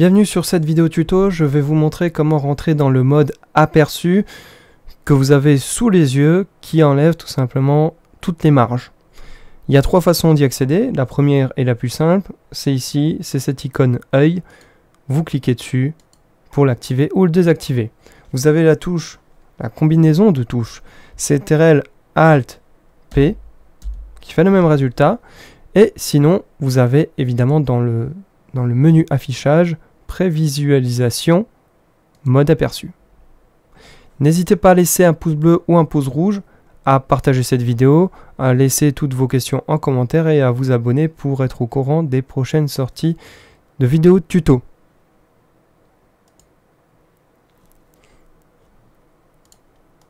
Bienvenue sur cette vidéo tuto, je vais vous montrer comment rentrer dans le mode aperçu que vous avez sous les yeux qui enlève tout simplement toutes les marges. Il y a trois façons d'y accéder, la première est la plus simple, c'est ici, c'est cette icône œil, vous cliquez dessus pour l'activer ou le désactiver. Vous avez la touche, la combinaison de touches, c'est TRL, ALT P qui fait le même résultat et sinon vous avez évidemment dans le dans le menu affichage prévisualisation, mode aperçu. N'hésitez pas à laisser un pouce bleu ou un pouce rouge, à partager cette vidéo, à laisser toutes vos questions en commentaire et à vous abonner pour être au courant des prochaines sorties de vidéos tuto.